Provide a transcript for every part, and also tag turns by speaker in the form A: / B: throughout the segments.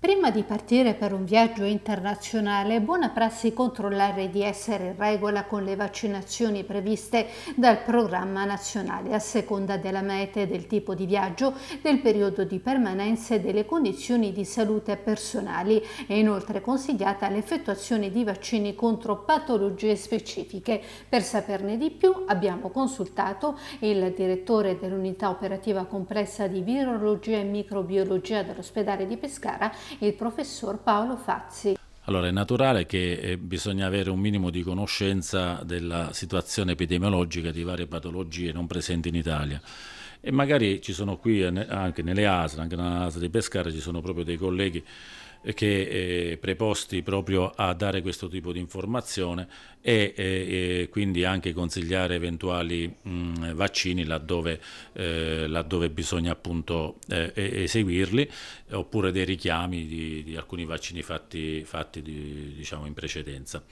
A: Prima di partire per un viaggio internazionale è buona prassi controllare di essere in regola con le vaccinazioni previste dal programma nazionale a seconda della meta e del tipo di viaggio, del periodo di permanenza e delle condizioni di salute personali. È inoltre consigliata l'effettuazione di vaccini contro patologie specifiche. Per saperne di più abbiamo consultato il direttore dell'unità operativa complessa di virologia e microbiologia dell'ospedale di Pescara il professor Paolo Fazzi.
B: Allora è naturale che eh, bisogna avere un minimo di conoscenza della situazione epidemiologica di varie patologie non presenti in Italia e magari ci sono qui eh, anche nelle ASL, anche nella ASL di Pescara ci sono proprio dei colleghi eh, che è eh, preposti proprio a dare questo tipo di informazione e, e, eh, e quindi anche consigliare eventuali mh, vaccini laddove, eh, laddove, bisogna appunto eh, eseguirli oppure dei richiami di, di alcuni vaccini fatti, fatti di, diciamo in precedenza.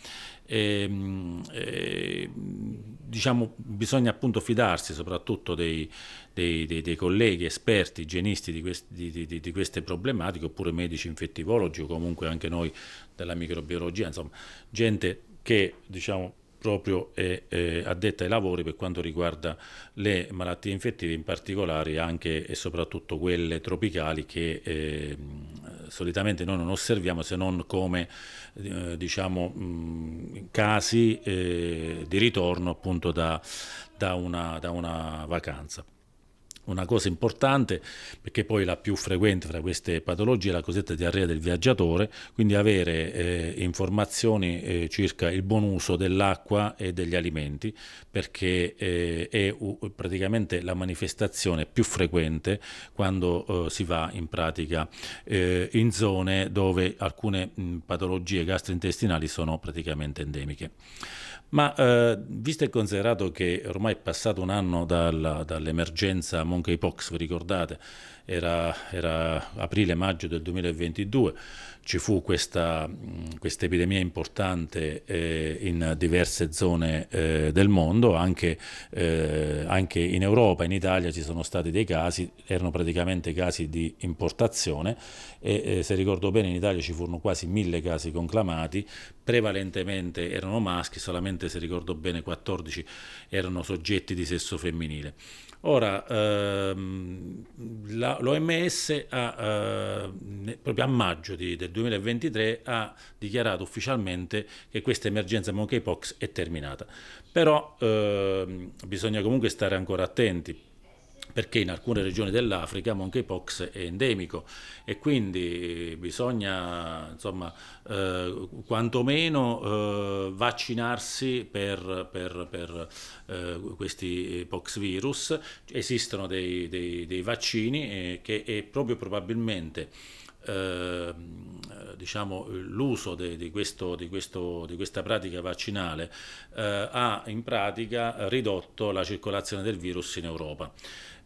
B: E, ehm, e, diciamo, bisogna appunto fidarsi soprattutto dei, dei, dei, dei colleghi esperti, igienisti di, questi, di queste problematiche oppure medici infettivori microbiologi o comunque anche noi della microbiologia, insomma, gente che diciamo proprio è, è addetta ai lavori per quanto riguarda le malattie infettive, in particolare anche e soprattutto quelle tropicali che eh, solitamente noi non osserviamo se non come eh, diciamo, mh, casi eh, di ritorno appunto da, da, una, da una vacanza una cosa importante perché poi la più frequente fra queste patologie è la cosiddetta diarrea del viaggiatore, quindi avere eh, informazioni eh, circa il buon uso dell'acqua e degli alimenti perché eh, è uh, praticamente la manifestazione più frequente quando eh, si va in pratica eh, in zone dove alcune mh, patologie gastrointestinali sono praticamente endemiche. Ma eh, visto e considerato che ormai è passato un anno dall'emergenza mondiale, con pox vi ricordate, era, era aprile-maggio del 2022, ci fu questa epidemia importante eh, in diverse zone eh, del mondo, anche, eh, anche, in Europa, in Italia ci sono stati dei casi, erano praticamente casi di importazione e eh, se ricordo bene in Italia ci furono quasi mille casi conclamati, prevalentemente erano maschi, solamente se ricordo bene 14 erano soggetti di sesso femminile. Ora, ehm, la, l'OMS ha, eh, proprio a maggio di, del 2023 ha dichiarato ufficialmente che questa emergenza monkeypox è terminata, però ehm, bisogna comunque stare ancora attenti perché in alcune regioni dell'Africa monkeypox è endemico e quindi eh, bisogna insomma, eh, quantomeno eh, vaccinarsi per, per, per eh, questi pox virus. Esistono dei, dei, dei vaccini eh, che è proprio probabilmente ehm, diciamo, eh, l'uso di, di, di, questa pratica vaccinale eh, ha in pratica ridotto la circolazione del virus in Europa.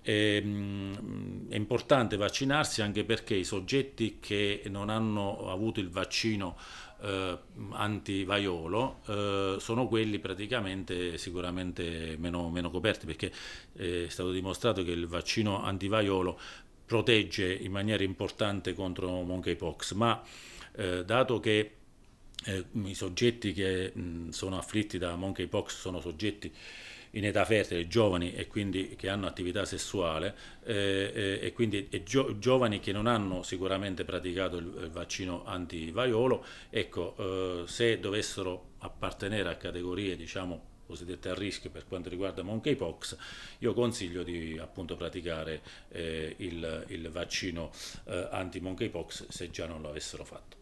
B: E, mh, mm, è importante vaccinarsi anche perché i soggetti che non hanno avuto il vaccino eh, antivaiolo eh, sono quelli praticamente sicuramente meno, meno coperti perché eh, è stato dimostrato che il vaccino antivaiolo protegge in maniera importante contro monkeypox, ma eh, dato che eh, i soggetti che mh, sono afflitti da monkeypox sono soggetti in età fertile, giovani e quindi che hanno attività sessuale eh, eh, e quindi e gio, giovani che non hanno sicuramente praticato il, il vaccino antivaiolo, ecco, eh, se dovessero appartenere a categorie, diciamo, cosiddette a rischio per quanto riguarda monkeypox, io consiglio di appunto praticare eh, il, il, vaccino eh, anti-monkeypox se già non lo avessero fatto.